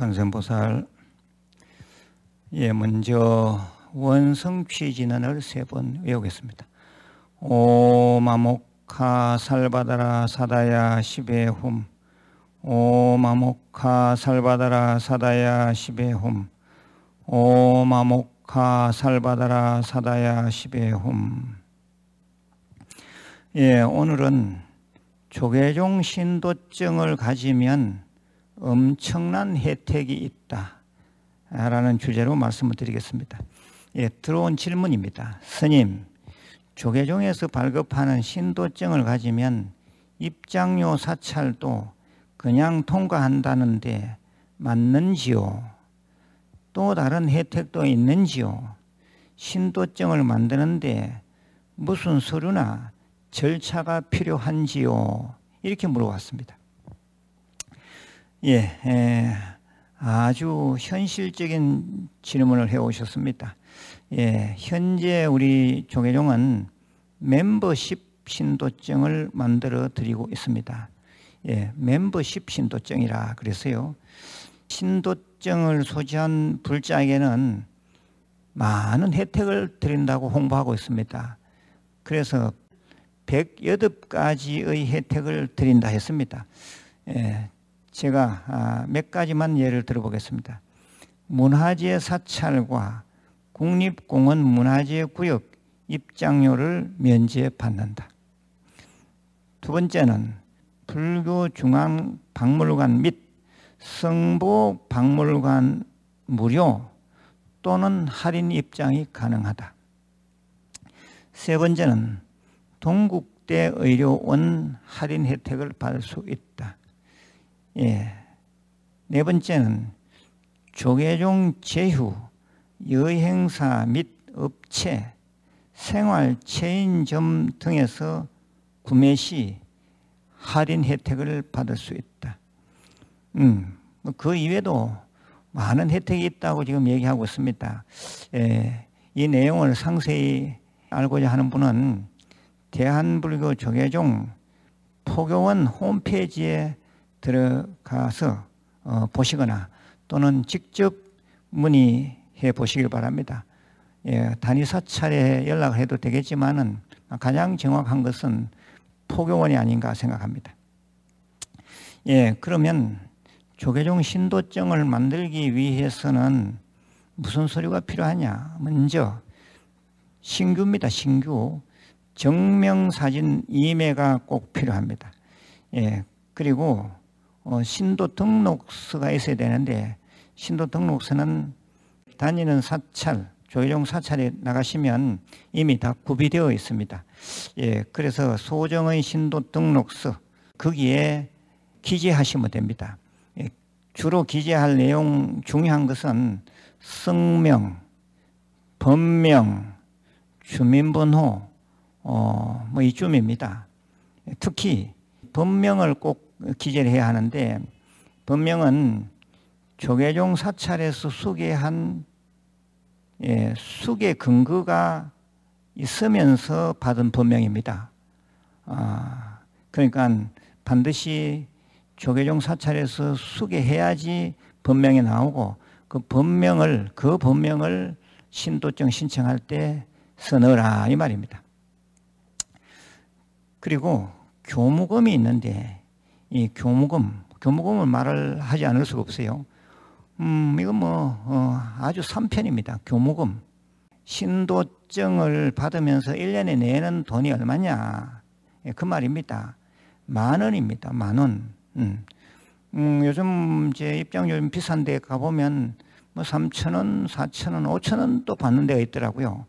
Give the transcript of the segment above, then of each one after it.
관세음보살 예 먼저 원성취 진언을 세 번 외우겠습니다. 오마모카 살바다라 사다야 시베홈 오마모카 살바다라 사다야 시베홈 오마모카 살바다라 사다야 시베홈 예 오늘은 조계종 신도증을 가지면 엄청난 혜택이 있다라는 주제로 말씀을 드리겠습니다. 예, 들어온 질문입니다. 스님, 조계종에서 발급하는 신도증을 가지면 입장료 사찰도 그냥 통과한다는데 맞는지요? 또 다른 혜택도 있는지요? 신도증을 만드는데 무슨 서류나 절차가 필요한지요? 이렇게 물어봤습니다. 예, 예, 아주 현실적인 질문을 해오셨습니다. 예, 현재 우리 조계종은 멤버십 신도증을 만들어 드리고 있습니다. 예, 멤버십 신도증이라 그래서요. 신도증을 소지한 불자에게는 많은 혜택을 드린다고 홍보하고 있습니다. 그래서 108가지의 혜택을 드린다 했습니다. 예, 제가 아, 몇 가지만 예를 들어보겠습니다. 문화재 사찰과 국립공원 문화재 구역 입장료를 면제 받는다. 두 번째는 불교중앙박물관 및 성보박물관 무료 또는 할인 입장이 가능하다. 세 번째는 동국대 의료원 할인 혜택을 받을 수 있다. 예. 네 번째는 조계종 제휴, 여행사 및 업체, 생활 체인점 등에서 구매 시 할인 혜택을 받을 수 있다. 음, 뭐 그 이외에도 많은 혜택이 있다고 지금 얘기하고 있습니다. 예, 이 내용을 상세히 알고자 하는 분은 대한불교 조계종 포교원 홈페이지에 들어가서 어, 보시거나 또는 직접 문의해 보시길 바랍니다. 예, 단위 사찰에 연락을 해도 되겠지만은 가장 정확한 것은 포교원이 아닌가 생각합니다. 예, 그러면 조계종 신도증을 만들기 위해서는 무슨 서류가 필요하냐? 먼저 신규입니다. 신규 정명사진 2매가 꼭 필요합니다. 예, 그리고 어, 신도 등록서가 있어야 되는데 신도 등록서는 다니는 사찰, 조일용 사찰에 나가시면 이미 다 구비되어 있습니다. 예, 그래서 소정의 신도 등록서 거기에 기재하시면 됩니다. 예, 주로 기재할 내용 중요한 것은 성명, 본명, 주민번호, 어, 뭐 이쯤입니다. 특히 본명을 꼭 기재를 해야 하는데 법명은 조계종 사찰에서 수개한 예, 수계 근거가 있으면서 받은 법명입니다. 아, 그러니까 반드시 조계종 사찰에서 수개해야지 법명이 나오고 그 법명을 그 법명을 신도증 신청할 때 써넣어라 이 말입니다. 그리고 교무금이 있는데 이 교무금, 교무금을 말을 하지 않을 수가 없어요. 음, 이건 뭐 어, 아주 3편입니다. 교무금. 신도증을 받으면서 1년에 내는 돈이 얼마냐. 예, 그 말입니다. 만 원입니다. 만 원. 음. 음, 요즘 제 입장 요즘 비싼데 가보면 뭐 3천 원, 4천 원, 5천 원 또 받는 데가 있더라고요.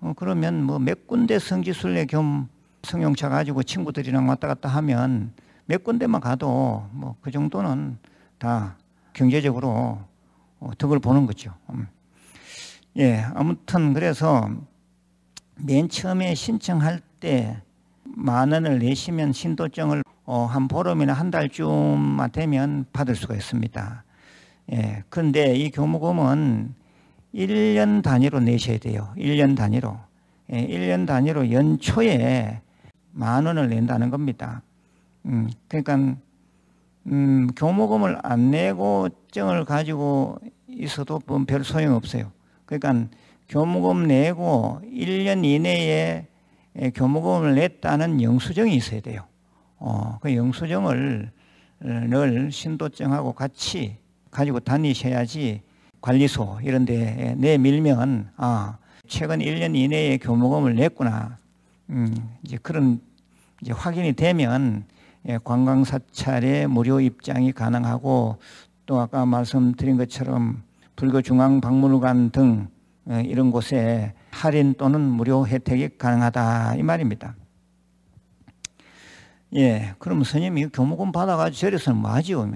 어, 그러면 뭐 몇 군데 성지순례 겸 승용차 가지고 친구들이랑 왔다 갔다 하면 몇 군데만 가도 뭐 그 정도는 다 경제적으로 어, 덕을 보는 거죠. 음. 예, 아무튼 그래서 맨 처음에 신청할 때 만 원을 내시면 신도증을 어, 한 보름이나 한 달쯤만 되면 받을 수가 있습니다. 예, 근데 이 교무금은 1년 단위로 내셔야 돼요. 1년 단위로. 예, 1년 단위로 연초에 만 원을 낸다는 겁니다. 음, 그러니까 음, 교모금을 안 내고 증을 가지고 있어도 뭐 별 소용 없어요. 그러니까 교모금 내고 1년 이내에 예, 교모금을 냈다는 영수증이 있어야 돼요. 어, 그 영수증을 어, 늘 신도증하고 같이 가지고 다니셔야지 관리소 이런 데 내밀면 아, 최근 1년 이내에 교모금을 냈구나. 음, 이제 그런 이제 확인이 되면 예, 관광 사찰의 무료 입장이 가능하고 또 아까 말씀드린 것처럼 불교 중앙 박물관 등 예, 이런 곳에 할인 또는 무료 혜택이 가능하다 이 말입니다. 예, 그럼 스님이 교무금 받아가지고 절에서뭐 하지요?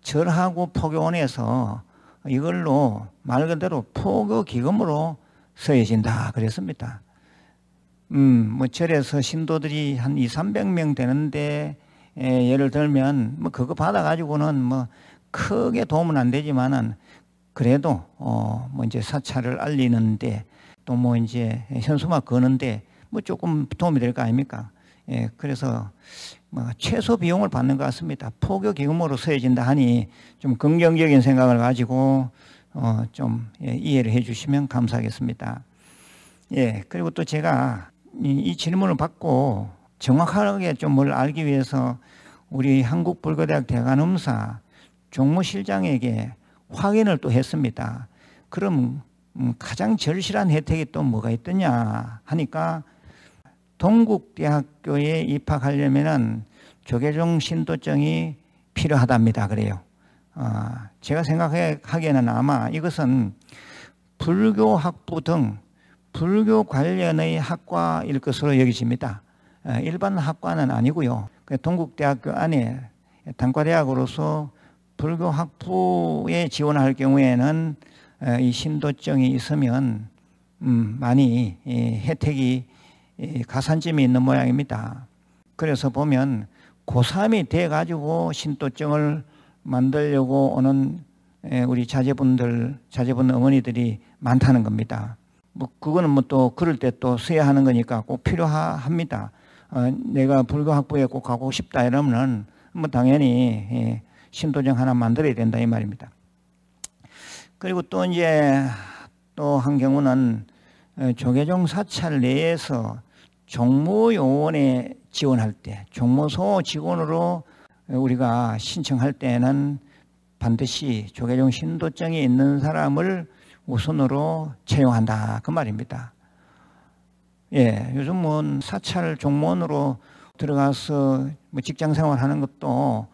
절하고 포교원에서 이걸로 말 그대로 포교 기금으로 서해진다 그랬습니다. 음, 뭐 절에서 신도들이 한 2, 300명 되는데 예, 예를 들면 뭐 그거 받아가지고는 뭐 크게 도움은 안 되지만은 그래도 어 뭐 이제 사찰을 알리는데 또 뭐 이제 현수막 거는데 뭐 조금 도움이 될 거 아닙니까? 예, 그래서 뭐 최소 비용을 받는 것 같습니다. 포교 기금으로 쓰여진다 하니 좀 긍정적인 생각을 가지고 어좀 예, 이해를 해주시면 감사하겠습니다. 예, 그리고 또 제가 이, 이 질문을 받고 정확하게 좀 뭘 알기 위해서 우리 한국불교대학 대관음사 종무실장에게 확인을 또 했습니다. 그럼 음, 가장 절실한 혜택이 또 뭐가 있더냐 하니까 동국대학교에 입학하려면 조계종 신도증이 필요하답니다. 그래요. 아, 제가 생각하기에는 아마 이것은 불교 학부 등 불교 관련의 학과일 것으로 여겨집니다. 어, 일반 학과는 아니고요. 그 동국대학교 안에 단과대학으로서 불교 학부에 지원할 경우에는 어, 이 신도증이 있으면 음, 많이 혜택이 가산점이 있는 모양입니다. 그래서 보면 고3이 돼가지고 신도증을 만들려고 오는 우리 자제분들, 자제분 어머니들이 많다는 겁니다. 뭐 그거는 뭐 또 그럴 때또 써야 하는 거니까 꼭 필요합니다. 어, 내가 불교학부에 꼭 가고 싶다 이러면은 뭐 당연히 예, 신도정 하나 만들어야 된다 이 말입니다. 그리고 또 이제 또 한 경우는 어, 조계종 사찰 내에서 종무요원에 지원할 때 종무소 직원으로 우리가 신청할 때는 반드시 조계종 신도정에 있는 사람을 우선으로 채용한다 그 말입니다. 예, 요즘은 뭐 사찰 종문으로 들어가서 뭐 직장 생활하는 것도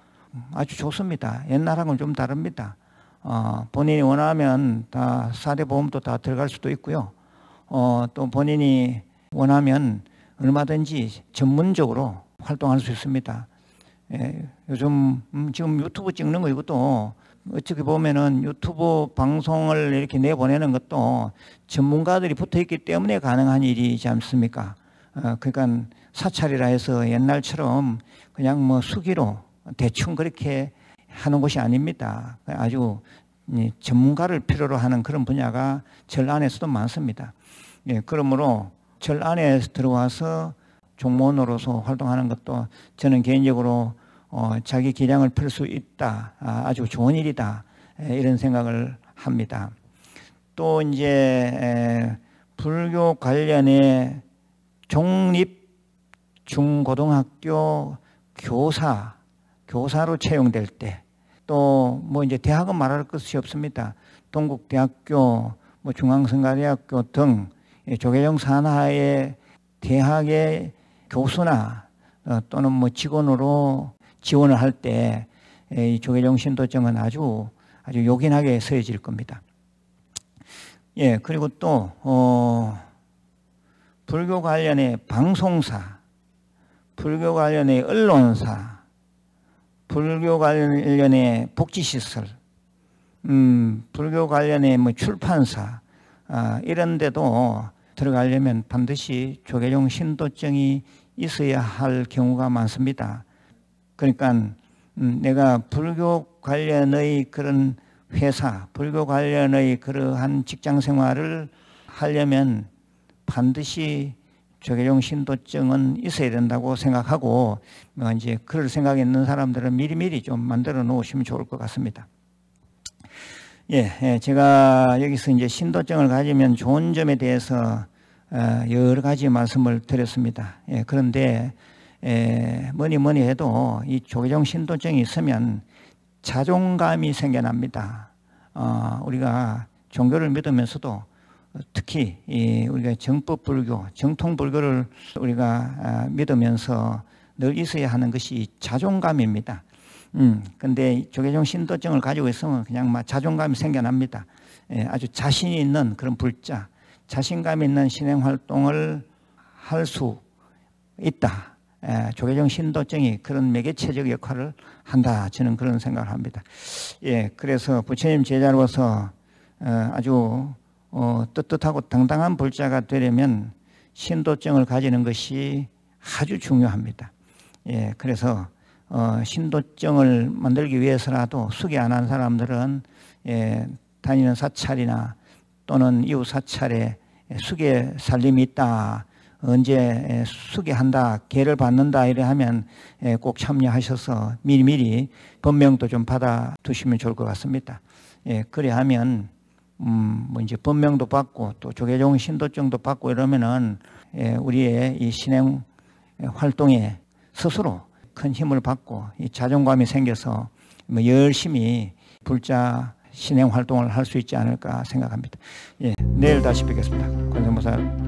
아주 좋습니다. 옛날하고는 좀 다릅니다. 어, 본인이 원하면 다 사대보험도 다 들어갈 수도 있고요. 어, 또 본인이 원하면 얼마든지 전문적으로 활동할 수 있습니다. 예, 요즘 음, 지금 유튜브 찍는 거 이것도 어떻게 보면은 유튜브 방송을 이렇게 내보내는 것도 전문가들이 붙어 있기 때문에 가능한 일이지 않습니까? 어, 그러니까 사찰이라 해서 옛날처럼 그냥 뭐 수기로 대충 그렇게 하는 것이 아닙니다. 아주 예, 전문가를 필요로 하는 그런 분야가 절 안에서도 많습니다. 예, 그러므로 절 안에 들어와서 종무원으로서 활동하는 것도 저는 개인적으로 어, 자기 기량을 풀수 있다. 아, 아주 좋은 일이다. 에, 이런 생각을 합니다. 또 이제 에, 불교 관련해 종립 중고등학교 교사 교사로 채용될 때 또 뭐 이제 대학은 말할 것이 없습니다. 동국대학교 뭐중앙선가대학교등 조계종 산하의 대학의 교수나 어, 또는 뭐 직원으로 지원을 할 때 조계종 신도증은 아주 아주 요긴하게 쓰여질 겁니다. 예, 그리고 또 어, 불교 관련의 방송사, 불교 관련의 언론사, 불교 관련의 복지시설, 음, 불교 관련의 뭐 출판사 아, 이런 데도 들어가려면 반드시 조계종 신도증이 있어야 할 경우가 많습니다. 그러니까 음, 내가 불교 관련의 그런 회사, 불교 관련의 그러한 직장 생활을 하려면 반드시 조계종 신도증은 있어야 된다고 생각하고 뭐 이제 그럴 생각 이 있는 사람들은 미리미리 좀 만들어 놓으시면 좋을 것 같습니다. 예, 예 제가 여기서 이제 신도증을 가지면 좋은 점에 대해서 어, 여러 가지 말씀을 드렸습니다. 예, 그런데 에, 예, 뭐니 뭐니 해도 이 조계종 신도증이 있으면 자존감이 생겨납니다. 어, 우리가 종교를 믿으면서도 특히 이 우리가 정법 불교, 정통 불교를 우리가 아, 믿으면서 늘 있어야 하는 것이 자존감입니다. 음, 근데 조계종 신도증을 가지고 있으면 그냥 막 자존감이 생겨납니다. 에, 예, 아주 자신이 있는 그런 불자, 자신감 있는 신행 활동을 할 수 있다. 예, 조계종 신도증이 그런 매개체적 역할을 한다 저는 그런 생각을 합니다. 예, 그래서 부처님 제자로서 어, 아주 어, 떳떳하고 당당한 불자가 되려면 신도증을 가지는 것이 아주 중요합니다. 예, 그래서 어, 신도증을 만들기 위해서라도 숙이 안한 사람들은 예, 다니는 사찰이나 또는 이웃 사찰에 숙의 살림이 있다 언제 수기한다 개를 받는다 이래 하면 꼭 참여하셔서 미리미리 법명도 좀 받아 두시면 좋을 것 같습니다. 예, 그래 하면 음, 뭐 이제 법명도 받고 또 조계종 신도증도 받고 이러면은 예, 우리의 이 신행 활동에 스스로 큰 힘을 받고 이 자존감이 생겨서 뭐 열심히 불자 신행 활동을 할 수 있지 않을까 생각합니다. 예, 내일 다시 뵙겠습니다. 권선모사